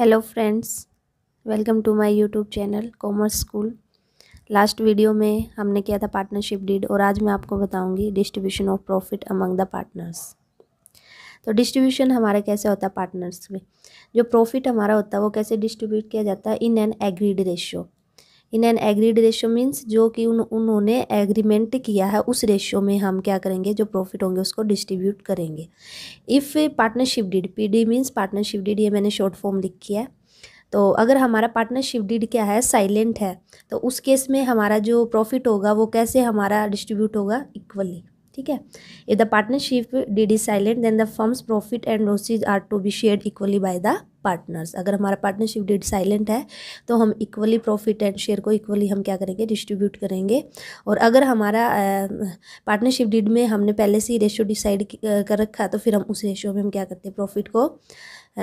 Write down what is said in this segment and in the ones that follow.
hello friends welcome to my YouTube channel commerce school last video में हमने किया था पार्टनरशिप डीड और आज मैं आपको बताऊंगी distribution of profit among the partners तो डिस्ट्रीब्यूशन हमारा कैसे होता है पार्टनर्स में जो प्रॉफिट हमारा होता है वो कैसे डिस्ट्रीब्यूट किया जाता है in an agreed ratio in an agreed ratio means जो कि उन उन्होंने एग्रीमेंट किया है उस रेशियो में हम क्या करेंगे जो प्रॉफिट होंगे उसको डिस्ट्रीब्यूट करेंगे if partnership deed P D means partnership deed ये मैंने शॉर्ट फॉर्म लिखी है तो अगर हमारा पार्टनरशिप डीड क्या है साइलेंट है तो उस केस में हमारा जो प्रॉफिट होगा वो कैसे हमारा डिस्ट्रीब्यूट होगा इक्वली ठीक है if the partnership deed is silent then the firm's profit and losses are to be share equally by the partners अगर हमारा पार्टनरशिप डीड साइलेंट है तो हम इक्वली प्रॉफिट एंड शेयर को इक्वली हम क्या करेंगे डिस्ट्रीब्यूट करेंगे और अगर हमारा पार्टनरशिप डीड में हमने पहले से ही रेशियो डिसाइड कर रखा तो फिर हम उस रेशियो में हम क्या करते हैं प्रॉफिट को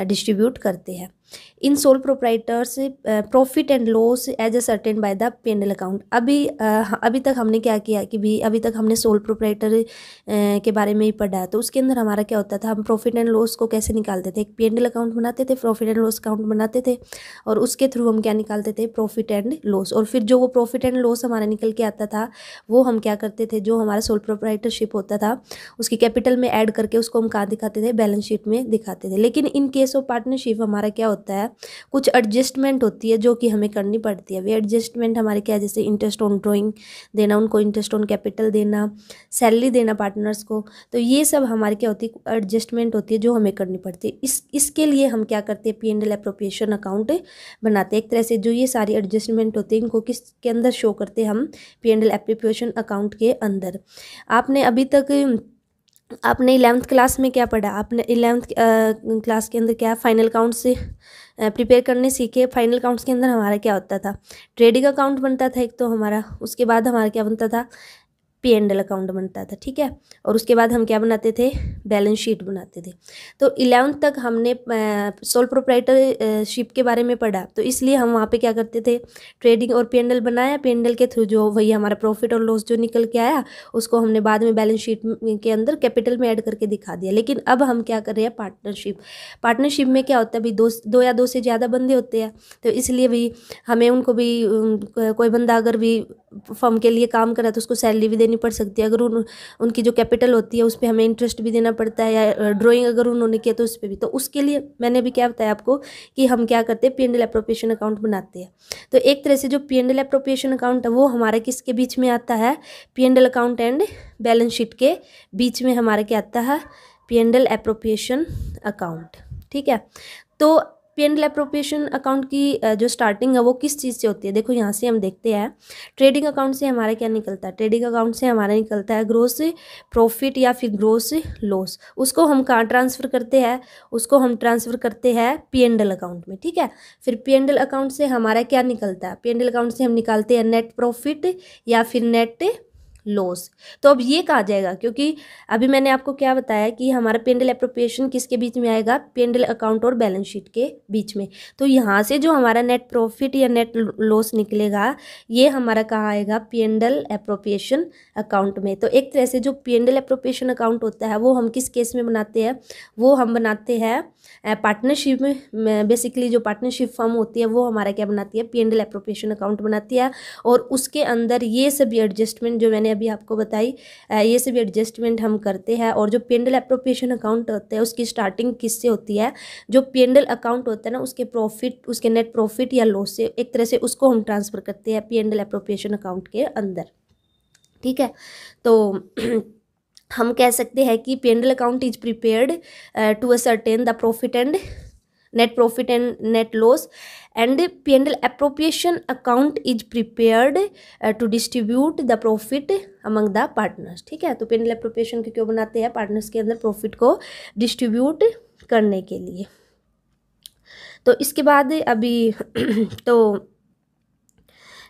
डिस्ट्रीब्यूट करते हैं in sole proprietors profit and loss ascertain by the P and L account अभी uh, अभी तक हमने क्या किया कि भी अभी तक हमने सोल प्रोप्राइटर uh, के बारे में ही पढ़ा तो उसके अंदर हमारा क्या होता था हम प्रॉफिट एंड लॉस को कैसे निकालते थे एक पी एंड एल अकाउंट बनाते थे प्रॉफिट एंड लॉस अकाउंट बनाते थे और उसके थ्रू हम क्या निकालते थे प्रॉफिट एंड लॉस और फिर जो वो प्रॉफिट एंड लॉस हमारा निकल के आता था वो हम क्या करते थे जो हमारा सोल प्रोप्राइटरशिप होता था उसकी कैपिटल में ऐड करके उसको हम कहाँ दिखाते थे बैलेंस शीट में दिखाते थे लेकिन इन केस ऑफ पार्टनरशिप हमारा क्या होता है कुछ एडजस्टमेंट होती है जो कि हमें करनी पड़ती है वे एडजस्टमेंट हमारे क्या जैसे इंटरेस्ट ऑन ड्रॉइंग देना उनको इंटरेस्ट ऑन कैपिटल देना सैलरी देना पार्टनर्स को तो ये सब हमारे क्या होती है एडजस्टमेंट होती है जो हमें करनी पड़ती है इस इसके लिए हम क्या करते हैं P and L appropriation account बनाते हैं एक तरह से जो ये सारी एडजस्टमेंट होती है इनको किस के अंदर शो करते हैं हम P and L appropriation account के अंदर आपने अभी तक आपने इलेवंथ क्लास में क्या पढ़ा आपने इलेवंथ क्लास के अंदर क्या फाइनल काउंट से प्रिपेयर करने सीखे फाइनल काउंट्स के अंदर हमारा क्या होता था ट्रेडिंग अकाउंट बनता था एक तो हमारा उसके बाद हमारा क्या बनता था पी एंड एल अकाउंट बनता था ठीक है और उसके बाद हम क्या बनाते थे बैलेंस शीट बनाते थे तो इलेवंथ तक हमने सोल प्रोप्राइटरशिप के बारे में पढ़ा तो इसलिए हम वहाँ पे क्या करते थे ट्रेडिंग और पी एंड एल बनाया पी एंड एल के थ्रू जो वही हमारा प्रॉफिट और लॉस जो निकल के आया उसको हमने बाद में बैलेंस शीट के अंदर कैपिटल में ऐड करके दिखा दिया लेकिन अब हम क्या कर रहे हैं पार्टनरशिप पार्टनरशिप में क्या होता है भाई दो दो या दो से ज़्यादा बंदे होते हैं तो इसलिए भी हमें उनको भी कोई बंदा अगर भी फर्म के लिए काम करा तो उसको सैलरी भी देनी नहीं पड़ सकती अगर उन उनकी जो कैपिटल होती है उस पर हमें इंटरेस्ट भी देना पड़ता है या ड्रॉइंग अगर उन्होंने किया तो उस पर भी तो उसके लिए मैंने भी क्या बताया आपको कि हम क्या करते हैं पी एंड अप्रोप्रिएशन अकाउंट बनाते हैं तो एक तरह से जो पी एंड अप्रोप्रिएशन अकाउंट है वो हमारे किसके बीच में आता है P and account and balance sheet के बीच में हमारे क्या आता है पी एंड अप्रोप्रिएशन अकाउंट ठीक है तो पी एंड अप्रोप्रिएशन अकाउंट की जो स्टार्टिंग है वो किस चीज़ से होती है देखो यहाँ से हम देखते हैं ट्रेडिंग अकाउंट से हमारा क्या निकलता है ट्रेडिंग अकाउंट से हमारा निकलता है ग्रोस प्रॉफिट या फिर ग्रोस लॉस उसको हम कहाँ ट्रांसफ़र करते हैं उसको हम ट्रांसफ़र करते हैं पी एंड अकाउंट में ठीक है फिर पी एंड अकाउंट से हमारा क्या निकलता है पी एंड अकाउंट से हम निकालते हैं नेट प्रॉफिट या फिर नेट लॉस तो अब ये कहा जाएगा क्योंकि अभी मैंने आपको क्या बताया कि हमारा पेंडल अप्रोप्रिएशन किसके बीच में आएगा पेंडल अकाउंट और बैलेंस शीट के बीच में तो यहाँ से जो हमारा नेट प्रॉफिट या नेट लॉस निकलेगा ये हमारा कहाँ आएगा पेंडल अप्रोप्रिएशन अकाउंट में तो एक तरह से जो पेंडल अप्रोप्रिएशन अकाउंट होता है वो हम किस केस में बनाते हैं वो हम बनाते हैं पार्टनरशिप में बेसिकली जो पार्टनरशिप फॉर्म होती है वो हमारा क्या बनाती है पेंडल अप्रोप्रिएशन अकाउंट बनाती है और उसके अंदर ये सभी एडजस्टमेंट जो मैंने अभी आपको बताई ये सभी एडजस्टमेंट हम करते हैं और जो पेंडल अप्रोप्रिएशन अकाउंट होता है उसकी स्टार्टिंग किससे होती है जो पेंडल अकाउंट होता है ना उसके प्रॉफिट उसके नेट प्रॉफिट या लॉस से एक तरह से उसको हम ट्रांसफ़र करते हैं पेंडल अप्रोप्रिएशन अकाउंट के अंदर ठीक है तो हम कह सकते हैं कि P and L account is prepared to ascertain the profit and net profit and net loss and the P&L appropriation account is prepared uh, to distribute the profit among the partners ठीक है तो P&L appropriation क्यों क्यों बनाते हैं partners के अंदर profit को distribute करने के लिए तो इसके बाद अभी तो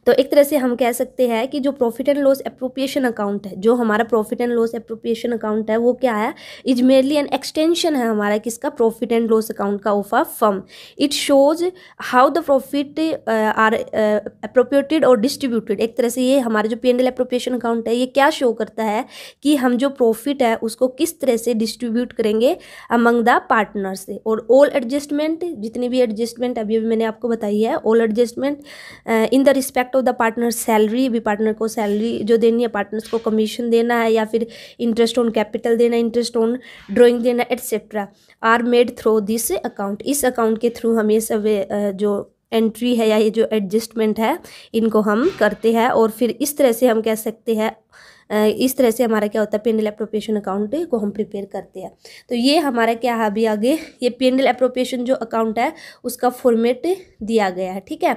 तो एक तरह से हम कह सकते हैं कि जो profit and loss appropriation account है जो हमारा profit and loss appropriation account है वो क्या है इज मेरली एन एक्सटेंशन है हमारा किसका प्रॉफिट एंड लॉस अकाउंट का of a firm it shows how the profit are appropriated और डिस्ट्रीब्यूटेड एक तरह से ये हमारा जो P and L appropriation account है ये क्या शो करता है कि हम जो प्रॉफिट है उसको किस तरह से डिस्ट्रीब्यूट करेंगे अमंग द पार्टनर से और ऑल एडजस्टमेंट जितनी भी एडजस्टमेंट अभी अभी मैंने आपको बताई है all adjustment in the respect of the partner salary भी पार्टनर को सैलरी जो देनी है पार्टनर्स को कमीशन देना है या फिर इंटरेस्ट ऑन कैपिटल देना इंटरेस्ट ऑन ड्राइंग देना etcetera are made through this account इस अकाउंट के थ्रू हम ये सब जो एंट्री है या ये जो एडजस्टमेंट है इनको हम करते हैं और फिर इस तरह से हम कह सकते हैं इस तरह से हमारा क्या होता है पेंडल अप्रोप्रिएशन अकाउंट को हम प्रिपेयर करते हैं तो ये हमारा क्या है अभी आगे ये पेंडल अप्रोप्रिएशन जो अकाउंट है उसका फॉर्मेट दिया गया है ठीक है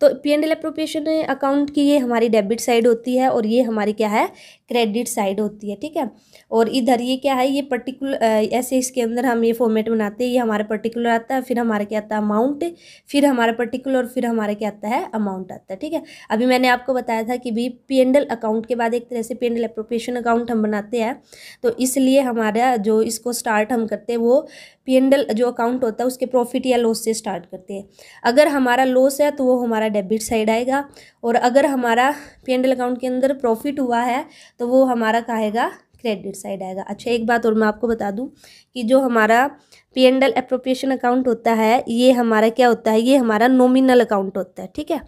तो पेंडल अप्रोप्रिएशन अकाउंट की ये हमारी डेबिट साइड होती है और ये हमारी क्या है क्रेडिट साइड होती है ठीक है और इधर ये क्या है ये पर्टिकुलर ऐसे इसके अंदर हम ये फॉर्मेट बनाते हैं ये हमारा पर्टिकुलर आता है फिर हमारा क्या आता है अमाउंट फिर हमारा पर्टिकुलर फिर हमारा क्या आता है अमाउंट आता है ठीक है अभी मैंने आपको बताया था कि भी पी अकाउंट के बाद एक तरह से पी एंडल अप्रोप्रिएशन अकाउंट हम बनाते हैं तो इसलिए हमारा जो इसको स्टार्ट हम करते हैं वो पी जो अकाउंट होता है उसके प्रॉफिट या लॉस से स्टार्ट करते हैं अगर हमारा लॉस है तो वो हमारा डेबिट साइड आएगा और अगर हमारा पी अकाउंट के अंदर प्रॉफिट हुआ है तो वो हमारा कहेगा क्रेडिट साइड आएगा अच्छा एक बात और मैं आपको बता दूं कि जो हमारा P and L appropriation account होता है ये हमारा क्या होता है ये हमारा नोमिनल अकाउंट होता है ठीक है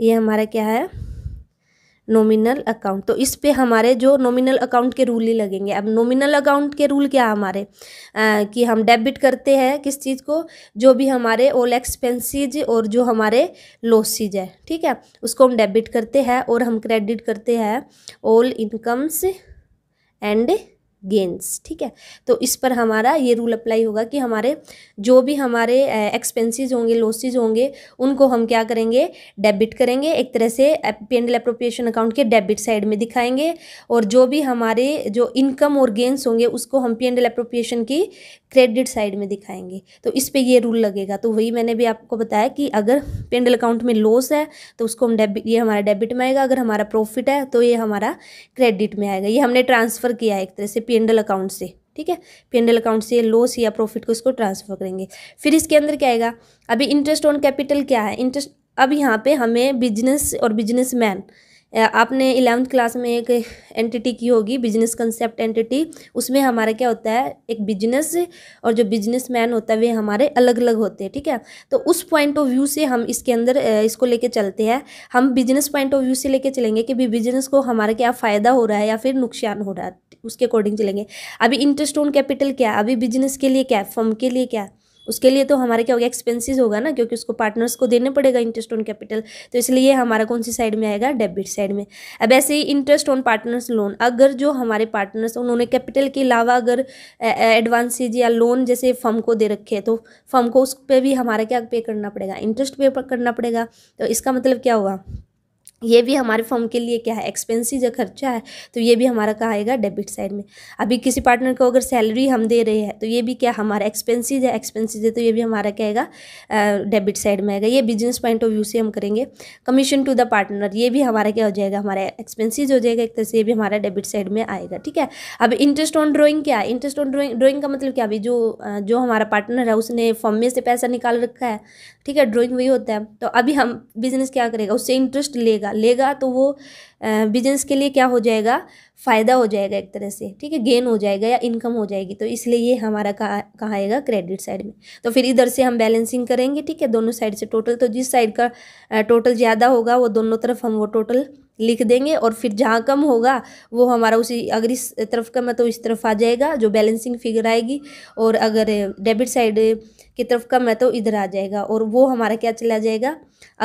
ये हमारा क्या है नोमिनल अकाउंट तो इस पे हमारे जो नॉमिनल अकाउंट के रूल ही लगेंगे अब नॉमिनल अकाउंट के रूल क्या हमारे आ, कि हम डेबिट करते हैं किस चीज़ को जो भी हमारे ऑल एक्सपेंसिज और जो हमारे लॉसिज है ठीक है उसको हम डेबिट करते हैं और हम क्रेडिट करते हैं ऑल इनकम्स एंड गेंस ठीक है तो इस पर हमारा ये रूल अप्लाई होगा कि हमारे जो भी हमारे एक्सपेंसेस होंगे लॉसेज होंगे उनको हम क्या करेंगे डेबिट करेंगे एक तरह से पी एंड अप्रोप्रिएशन अकाउंट के डेबिट साइड में दिखाएंगे और जो भी हमारे जो इनकम और गेंस होंगे उसको हम पी एंड अप्रोप्रिएशन की क्रेडिट साइड में दिखाएंगे तो इस पे ये रूल लगेगा तो वही मैंने भी आपको बताया कि अगर पेंडल अकाउंट में लॉस है तो उसको हम डेबिट ये हमारा डेबिट में आएगा अगर हमारा प्रॉफिट है तो ये हमारा क्रेडिट में आएगा ये हमने ट्रांसफ़र किया है एक तरह से पेंडल अकाउंट से ठीक है पेंडल अकाउंट से लॉस या प्रॉफिट को इसको ट्रांसफ़र करेंगे फिर इसके अंदर क्या आएगा अभी इंटरेस्ट ऑन कैपिटल क्या है इंटरेस्ट अब यहाँ पे हमें बिजनेस और मैन आपने इलेवंथ क्लास में एक एंटिटी की होगी बिजनेस कंसेप्ट एंटिटी उसमें हमारा क्या होता है एक बिजनेस और जो बिजनेस मैन होता है वे हमारे अलग अलग होते हैं ठीक है तो उस पॉइंट ऑफ व्यू से हम इसके अंदर इसको लेके चलते हैं हम बिजनेस पॉइंट ऑफ व्यू से लेके चलेंगे कि भी बिजनेस को हमारा क्या फ़ायदा हो रहा है या फिर नुकसान हो रहा है उसके अकॉर्डिंग चलेंगे अभी इंटरेस्ट ऑन कैपिटल क्या है अभी बिजनेस के लिए क्या है फर्म के लिए क्या है उसके लिए तो हमारा क्या होगा एक्सपेंसिस होगा ना क्योंकि उसको पार्टनर्स को देने पड़ेगा इंटरेस्ट ऑन कैपिटल तो इसलिए हमारा कौन सी साइड में आएगा डेबिट साइड में अब ऐसे ही इंटरेस्ट ऑन पार्टनर्स लोन अगर जो हमारे पार्टनर्स उन्होंने कैपिटल के अलावा अगर एडवांसिस या लोन जैसे फर्म को दे रखे तो फर्म को उस पर भी हमारा क्या पे करना पड़ेगा इंटरेस्ट पे करना पड़ेगा तो इसका मतलब क्या हुआ ये भी हमारे फॉर्म के लिए क्या है एक्सपेंसिव जो खर्चा है तो ये भी हमारा कहा आएगा डेबिट साइड में अभी किसी पार्टनर को अगर सैलरी हम दे रहे हैं तो ये भी क्या हमारा एक्सपेंसिव है एक्सपेंसिव है तो ये भी हमारा क्या आएगा डेबिट साइड में आएगा ये बिजनेस पॉइंट ऑफ व्यू से हम करेंगे कमीशन टू द पार्टनर ये भी हमारा क्या हो जाएगा हमारा एक्सपेंसिव हो जाएगा एक तरह से ये भी हमारा डेबिट साइड में आएगा ठीक है अब इंटरेस्ट ऑन ड्रॉइंग क्या है इंटरेस्ट ऑन ड्रॉइंग ड्रॉइंग का मतलब क्या अभी जो जो हमारा पार्टनर है उसने फॉर्म में से पैसा निकाल रखा है ठीक है ड्रॉइंग वही होता है तो अभी हम बिजनेस क्या करेगा उससे इंटरेस्ट लेगा लेगा लेगा तो वो बिजनेस के लिए क्या हो जाएगा फ़ायदा हो जाएगा एक तरह से ठीक है गेन हो जाएगा या इनकम हो जाएगी तो इसलिए ये हमारा कहा कहा आएगा क्रेडिट साइड में तो फिर इधर से हम बैलेंसिंग करेंगे ठीक है दोनों साइड से टोटल तो जिस साइड का टोटल ज़्यादा होगा वो दोनों तरफ हम वो टोटल लिख देंगे और फिर जहाँ कम होगा वो हमारा उसी अगर इस तरफ कम है तो इस तरफ आ जाएगा जो बैलेंसिंग फिगर आएगी और अगर डेबिट साइड की तरफ कम है तो इधर आ जाएगा और वो हमारा क्या चला जाएगा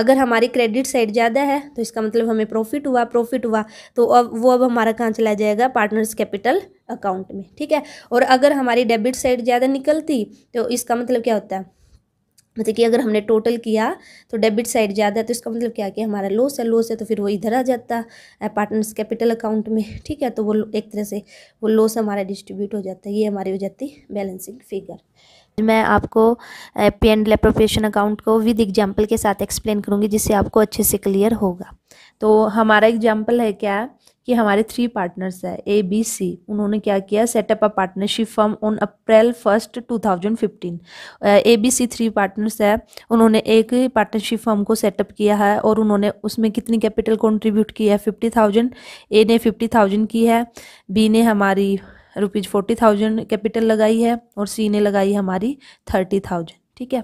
अगर हमारी क्रेडिट साइड ज़्यादा है तो इसका मतलब हमें प्रॉफिट हुआ प्रॉफिट हुआ तो अब वो अब हमारा कहाँ चला जाएगा पार्टनर्स कैपिटल अकाउंट में ठीक है और अगर हमारी डेबिट साइड ज़्यादा निकलती तो इसका मतलब क्या होता है मतलब कि अगर हमने टोटल किया तो डेबिट साइड ज़्यादा है तो इसका मतलब क्या कि हमारा लॉस है लॉस है तो फिर वो इधर आ जाता है पार्टनर्स कैपिटल अकाउंट में ठीक है तो वो एक तरह से वो लॉस हमारा डिस्ट्रीब्यूट हो जाता है ये हमारी हो जाती बैलेंसिंग फिगर मैं आपको पी एंड लेप्रोपेशन अकाउंट को विद एग्जाम्पल के साथ एक्सप्लेन करूँगी जिससे आपको अच्छे से क्लियर होगा तो हमारा एग्जाम्पल है क्या कि हमारे थ्री पार्टनर्स है ए बी सी उन्होंने क्या किया setup a partnership firm on April first 2015 A B C three partners है उन्होंने एक पार्टनरशिप फर्म को सेटअप किया है और उन्होंने उसमें कितनी कैपिटल कंट्रीब्यूट की है फिफ्टी थाउजेंड ए ने फिफ्टी थाउजेंड की है बी ने हमारी रुपीज़ फोर्टी थाउजेंड कैपिटल लगाई है और सी ने लगाई हमारी थर्टी थाउजेंड ठीक है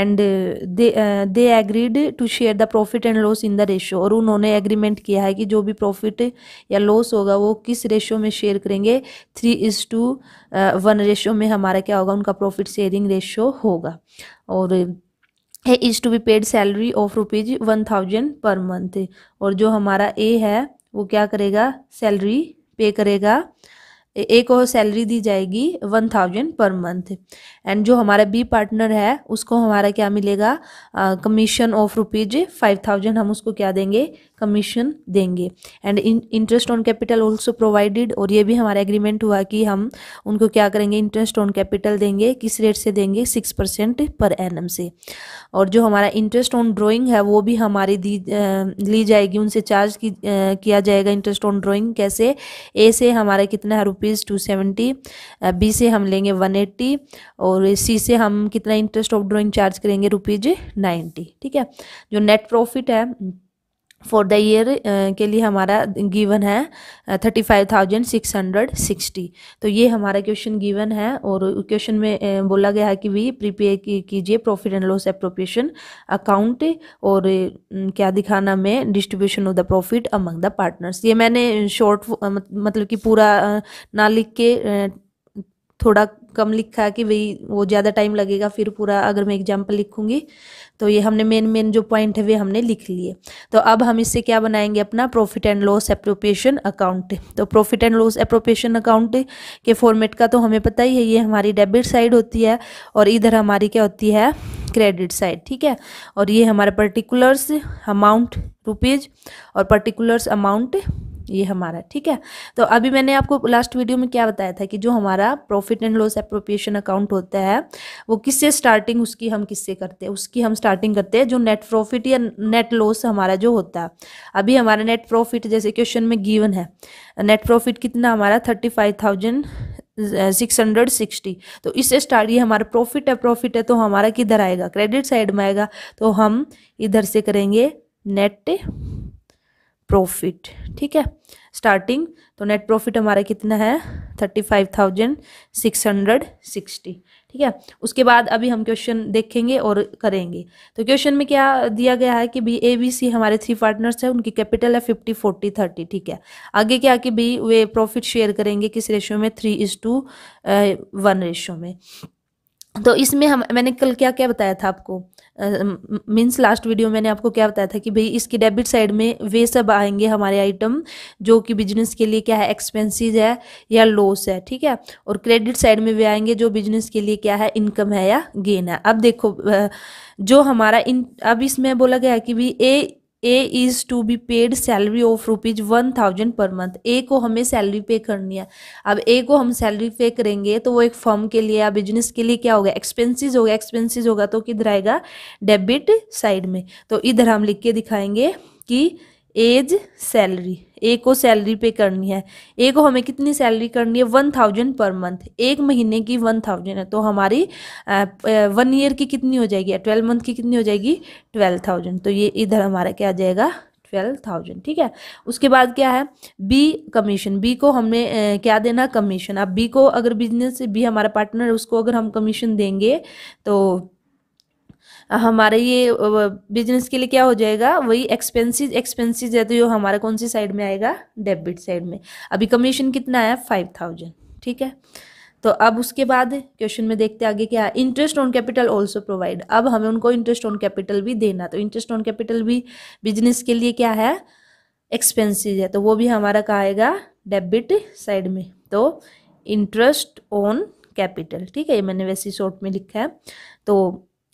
and they they agreed to share the profit and loss in the ratio और उन्होंने एग्रीमेंट किया है कि जो भी प्रॉफिट या लॉस होगा वो किस रेशो में शेयर करेंगे three is to one ratio में हमारा क्या होगा उनका प्रॉफिट शेयरिंग रेशो होगा और A is to be paid salary of rupees one thousand per month और जो हमारा ए है वो क्या करेगा सैलरी पे करेगा एक और सैलरी दी जाएगी one thousand per month and जो हमारा बी पार्टनर है उसको हमारा क्या मिलेगा commission of rupees five thousand हम उसको क्या देंगे कमीशन देंगे and interest on capital also provided और ये भी हमारा एग्रीमेंट हुआ कि हम उनको क्या करेंगे इंटरेस्ट ऑन कैपिटल देंगे किस रेट से देंगे सिक्स परसेंट पर एन से और जो हमारा इंटरेस्ट ऑन ड्रॉइंग है वो भी हमारी दी ली जाएगी उनसे चार्ज की, किया जाएगा इंटरेस्ट ऑन ड्रॉइंग कैसे ए से हमारा कितना है रुपीज़ टू सेवेंटी बी से हम लेंगे वन एट्टी और सी से हम कितना इंटरेस्ट ऑफ ड्रॉइंग चार्ज करेंगे रुपीज़ नाइन्टी ठीक है जो नेट प्रॉफिट है फॉर द ईयर के लिए हमारा गिवन है thirty five thousand six hundred sixty तो ये हमारा क्वेश्चन गिवन है और क्वेश्चन में uh, बोला गया है कि वी प्रीपेयर कीजिए profit and loss appropriation account और uh, क्या दिखाना में distribution of the profit among the partners ये मैंने शॉर्ट uh, मतलब कि पूरा ना लिख के थोड़ा कम लिखा कि भाई वो ज़्यादा टाइम लगेगा फिर पूरा अगर मैं एग्जाम्पल लिखूंगी तो ये हमने मेन मेन जो पॉइंट है वे हमने लिख लिए तो अब हम इससे क्या बनाएंगे अपना profit and loss appropriation account तो profit and loss appropriation account के फॉर्मेट का तो हमें पता ही है ये हमारी डेबिट साइड होती है और इधर हमारी क्या होती है क्रेडिट साइड ठीक है और ये हमारे पर्टिकुलर्स अमाउंट रुपीज़ और पर्टिकुलर्स अमाउंट ये हमारा ठीक है तो अभी मैंने आपको लास्ट वीडियो में क्या बताया था कि जो हमारा profit and loss appropriation account होता है वो किससे स्टार्टिंग उसकी हम किससे करते हैं उसकी हम स्टार्टिंग करते हैं जो नेट प्रॉफिट या नेट लॉस हमारा जो होता है अभी हमारा नेट प्रॉफिट जैसे क्वेश्चन में गिवन है नेट प्रॉफिट कितना हमारा thirty five thousand six hundred sixty तो इससे स्टार्ट ये हमारा प्रॉफिट है प्रॉफिट है तो हमारा किधर आएगा क्रेडिट साइड में आएगा तो हम इधर से करेंगे नेट प्रॉफिट ठीक है स्टार्टिंग तो नेट प्रॉफिट हमारा कितना है thirty five thousand six hundred sixty ठीक है उसके बाद अभी हम क्वेश्चन देखेंगे और करेंगे तो क्वेश्चन में क्या दिया गया है कि बी ए बी सी हमारे थ्री पार्टनर्स हैं उनकी कैपिटल है फिफ्टी फोर्टी थर्टी ठीक है आगे क्या कि बी वे प्रॉफिट शेयर करेंगे किस रेशो में three is to one ratio में तो इसमें हम मैंने कल क्या क्या बताया था आपको मीन्स लास्ट वीडियो मैंने आपको क्या बताया था कि भाई इसकी डेबिट साइड में वे सब आएंगे हमारे आइटम जो कि बिजनेस के लिए क्या है एक्सपेंसेस है या लॉस है ठीक है और क्रेडिट साइड में वे आएंगे जो बिजनेस के लिए क्या है इनकम है या गेन है अब देखो जो हमारा इन अब इसमें बोला गया है कि भाई A A is to be paid salary of rupees one thousand per month A को हमें सैलरी पे करनी है अब ए को हम सैलरी पे करेंगे तो वो एक फर्म के लिए या बिजनेस के लिए क्या होगा एक्सपेंसिस होगा एक्सपेंसिस होगा तो किधर आएगा डेबिट साइड में तो इधर हम लिख के दिखाएंगे कि एज सैलरी ए को सैलरी पे करनी है ए को हमें कितनी सैलरी करनी है वन थाउजेंड पर मंथ एक महीने की वन थाउजेंड है तो हमारी वन ईयर की कितनी हो जाएगी ट्वेल्व मंथ की कितनी हो जाएगी ट्वेल्व थाउजेंड तो ये इधर हमारा क्या आ जाएगा ट्वेल्व थाउजेंड ठीक है उसके बाद क्या है बी कमीशन बी को हमने ए, क्या देना कमीशन अब बी को अगर बिजनेस बी हमारा पार्टनर है उसको अगर हम कमीशन देंगे तो हमारे ये बिजनेस के लिए क्या हो जाएगा वही एक्सपेंसिज एक्सपेंसिज है तो ये हमारा कौन सी साइड में आएगा डेबिट साइड में अभी कमीशन कितना है फाइव थाउजेंड ठीक है तो अब उसके बाद क्वेश्चन में देखते आगे क्या है interest on capital also provide अब हमें उनको इंटरेस्ट ऑन कैपिटल भी देना तो इंटरेस्ट ऑन कैपिटल भी बिजनेस के लिए क्या है एक्सपेंसिज है तो वो भी हमारा कहा आएगा डेबिट साइड में तो इंटरेस्ट ऑन कैपिटल ठीक है ये मैंने वैसे शॉर्ट में लिखा है तो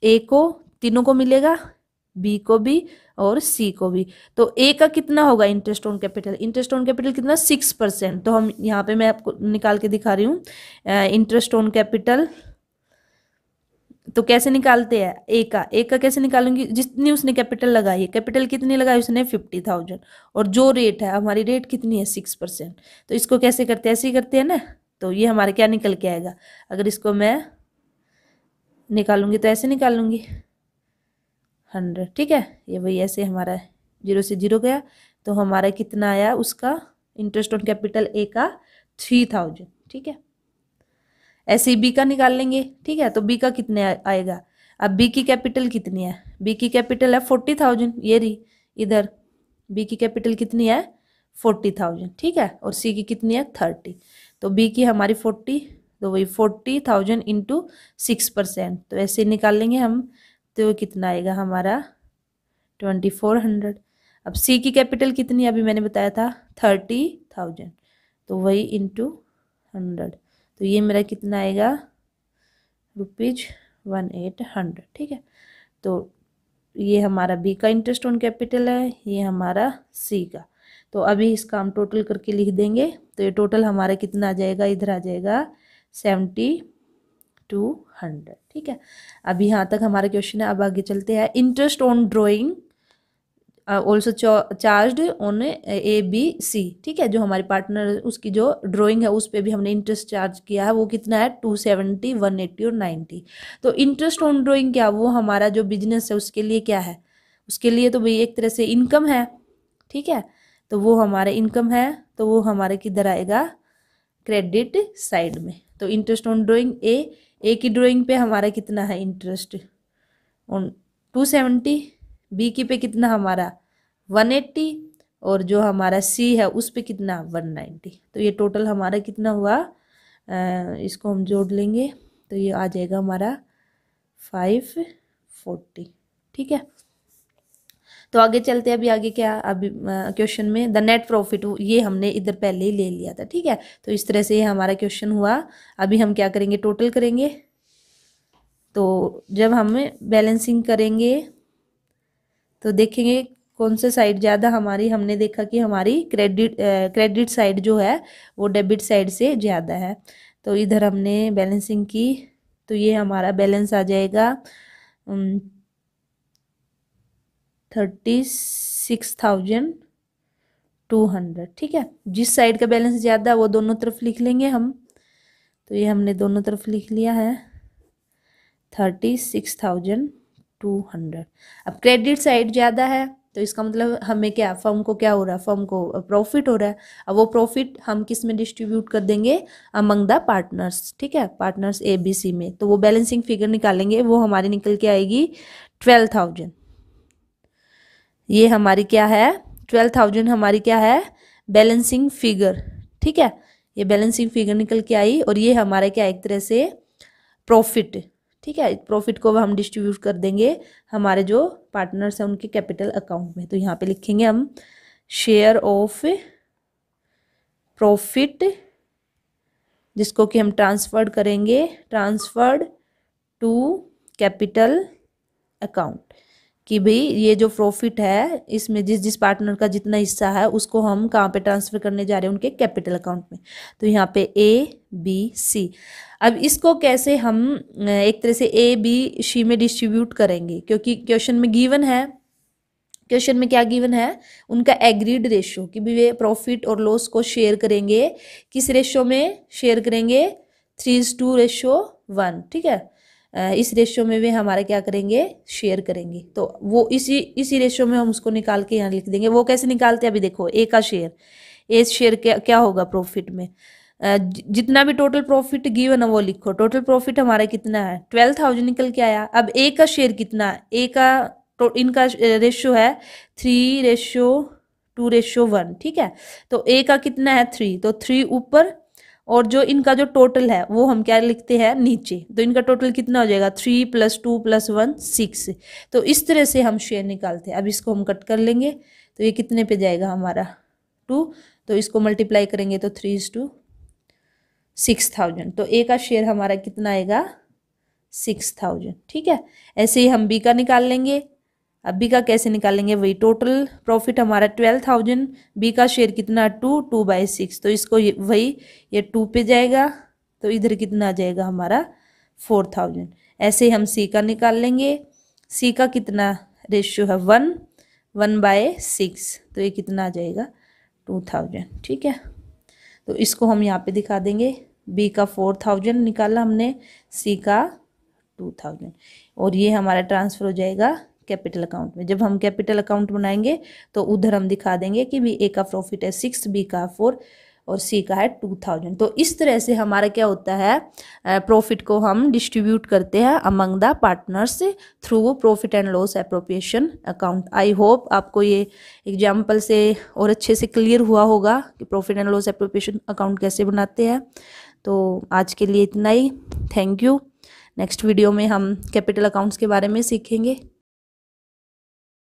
ए को तीनों को मिलेगा बी को भी और सी को भी तो ए का कितना होगा interest on capital interest on capital कितना सिक्स परसेंट तो हम यहाँ पे मैं आपको निकाल के दिखा रही हूँ इंटरेस्ट ऑन कैपिटल तो कैसे निकालते हैं ए का ए का कैसे निकालूंगी जितनी उसने कैपिटल लगाई है कैपिटल कितनी लगाई उसने फिफ्टी थाउजेंड और जो रेट है हमारी रेट कितनी है सिक्स परसेंट तो इसको कैसे करते हैं ऐसे ही करते हैं ना तो ये हमारे क्या निकल के आएगा अगर इसको मैं निकालूंगी तो ऐसे निकालूंगी हंड्रेड ठीक है ये वही ऐसे हमारा जीरो से जीरो गया तो हमारा कितना आया उसका इंटरेस्ट ऑन कैपिटल ए का थ्री थाउजेंड ठीक है ऐसे ही बी का निकाल लेंगे ठीक है तो बी का कितने आएगा अब बी की कैपिटल कितनी है बी की कैपिटल है फोर्टी थाउजेंड ये रही इधर बी की कैपिटल कितनी है फोर्टी थाउजेंड ठीक है और सी की कितनी है थर्टी तो बी की हमारी फोर्टी तो वही forty thousand into six percent तो ऐसे निकाल लेंगे हम सकते हो कितना आएगा हमारा ट्वेंटी फोर हंड्रेड अब सी की कैपिटल कितनी अभी मैंने बताया था थर्टी थाउजेंड तो वही इंटू हंड्रेड तो ये मेरा कितना आएगा रुपीज वन एट हंड्रेड ठीक है तो ये हमारा बी का इंटरेस्ट ऑन कैपिटल है ये हमारा सी का तो अभी इसका हम टोटल करके लिख देंगे तो ये टोटल हमारा कितना आ जाएगा इधर आ जाएगा सेवेंटी टू हंड्रेड ठीक है अभी यहाँ तक हमारा क्वेश्चन है अब आगे चलते हैं interest on drawing also charge on A B C ठीक है जो हमारे पार्टनर उसकी जो ड्राइंग है उस पर भी हमने इंटरेस्ट चार्ज किया है वो कितना है टू सेवेंटी वन एट्टी और नाइन्टी तो इंटरेस्ट ऑन ड्राइंग क्या वो हमारा जो बिजनेस है उसके लिए क्या है उसके लिए तो भाई एक तरह से इनकम है ठीक है तो वो हमारा इनकम है तो वो हमारे किधर आएगा क्रेडिट साइड में तो interest on drawing A A की ड्राइंग पे हमारा कितना है इंटरेस्ट उन टू सेवेंटी बी की पे कितना हमारा वन एट्टी और जो हमारा सी है उस पे कितना वन नाइन्टी तो ये टोटल हमारा कितना हुआ आ, इसको हम जोड़ लेंगे तो ये आ जाएगा हमारा फाइव फोर्टी ठीक है तो आगे चलते अभी आगे क्या अभी क्वेश्चन में द नेट प्रॉफिट ये हमने इधर पहले ही ले लिया था ठीक है तो इस तरह से ये हमारा क्वेश्चन हुआ अभी हम क्या करेंगे टोटल करेंगे तो जब हम बैलेंसिंग करेंगे तो देखेंगे कौन से साइड ज़्यादा हमारी हमने देखा कि हमारी क्रेडिट क्रेडिट साइड जो है वो डेबिट साइड से ज़्यादा है तो इधर हमने बैलेंसिंग की तो ये हमारा बैलेंस आ जाएगा thirty six thousand two hundred ठीक है जिस साइड का बैलेंस ज़्यादा है वो दोनों तरफ लिख लेंगे हम तो ये हमने दोनों तरफ लिख लिया है thirty six thousand two hundred अब क्रेडिट साइड ज़्यादा है तो इसका मतलब हमें क्या फर्म को क्या हो रहा है फर्म को प्रॉफिट हो रहा है अब वो प्रॉफिट हम किस में डिस्ट्रीब्यूट कर देंगे अमंग द पार्टनर्स ठीक है पार्टनर्स ए बी सी में तो वो बैलेंसिंग फिगर निकालेंगे वो हमारी निकल के आएगी ट्वेल्व थाउजेंड ये हमारी क्या है ट्वेल्व थाउजेंड हमारी क्या है बैलेंसिंग फिगर ठीक है ये बैलेंसिंग फिगर निकल के आई और ये हमारे क्या एक तरह से प्रॉफिट ठीक है प्रॉफिट को हम डिस्ट्रीब्यूट कर देंगे हमारे जो पार्टनर्स हैं उनके कैपिटल अकाउंट में तो यहाँ पे लिखेंगे हम शेयर ऑफ प्रॉफिट जिसको कि हम ट्रांसफर्ड करेंगे ट्रांसफर्ड टू कैपिटल अकाउंट कि भाई ये जो प्रॉफिट है इसमें जिस जिस पार्टनर का जितना हिस्सा है उसको हम कहाँ पे ट्रांसफ़र करने जा रहे हैं उनके कैपिटल अकाउंट में तो यहाँ पे ए बी सी अब इसको कैसे हम एक तरह से ए बी सी में डिस्ट्रीब्यूट करेंगे क्योंकि क्वेश्चन में गिवन है क्वेश्चन में क्या गिवन है उनका एग्रीड रेशियो कि भी वे प्रॉफिट और लॉस को शेयर करेंगे किस रेशो में शेयर करेंगे three is to ratio one ठीक है इस रेशियो में भी हमारा क्या करेंगे शेयर करेंगे तो वो इसी इसी रेशियो में हम उसको निकाल के यहाँ लिख देंगे वो कैसे निकालते हैं अभी देखो ए का शेयर ए शेयर क्या क्या होगा प्रॉफिट में जितना भी टोटल प्रॉफिट गिवन है वो लिखो टोटल प्रॉफिट हमारा कितना है ट्वेल्व थाउजेंड निकल के आया अब ए का शेयर कितना ए का तो इनका रेशियो है three ratio two ratio one ठीक है तो ए का कितना है थ्री तो थ्री ऊपर और जो इनका जो टोटल है वो हम क्या लिखते हैं नीचे तो इनका टोटल कितना हो जाएगा three plus two plus one six तो इस तरह से हम शेयर निकालते हैं अब इसको हम कट कर लेंगे तो ये कितने पे जाएगा हमारा टू तो इसको मल्टीप्लाई करेंगे तो three is to six thousand तो ए का शेयर हमारा कितना आएगा सिक्स थाउजेंड ठीक है ऐसे ही हम बी का निकाल लेंगे अब बी का कैसे निकालेंगे वही टोटल प्रॉफिट हमारा ट्वेल्व थाउजेंड बी का शेयर कितना टू टू बाई सिक्स तो इसको ये, वही ये टू पे जाएगा तो इधर कितना आ जाएगा हमारा फोर थाउजेंड ऐसे ही हम सी का निकाल लेंगे सी का कितना रेशियो है वन वन बाय सिक्स तो ये कितना आ जाएगा टू थाउजेंड ठीक है तो इसको हम यहाँ पे दिखा देंगे बी का फोर थाउजेंड निकाला हमने सी का टू थाउजेंड और ये हमारा ट्रांसफ़र हो जाएगा कैपिटल अकाउंट में जब हम कैपिटल अकाउंट बनाएंगे तो उधर हम दिखा देंगे कि भी ए का प्रॉफिट है सिक्स बी का फोर और सी का है टू थाउजेंड तो इस तरह से हमारा क्या होता है प्रॉफिट को हम डिस्ट्रीब्यूट करते हैं among the partners through profit and loss appropriation account I hope आपको ये एग्जाम्पल से और अच्छे से क्लियर हुआ होगा कि profit and loss appropriation account कैसे बनाते हैं तो आज के लिए इतना ही थैंक यू नेक्स्ट वीडियो में हम कैपिटल अकाउंट्स के बारे में सीखेंगे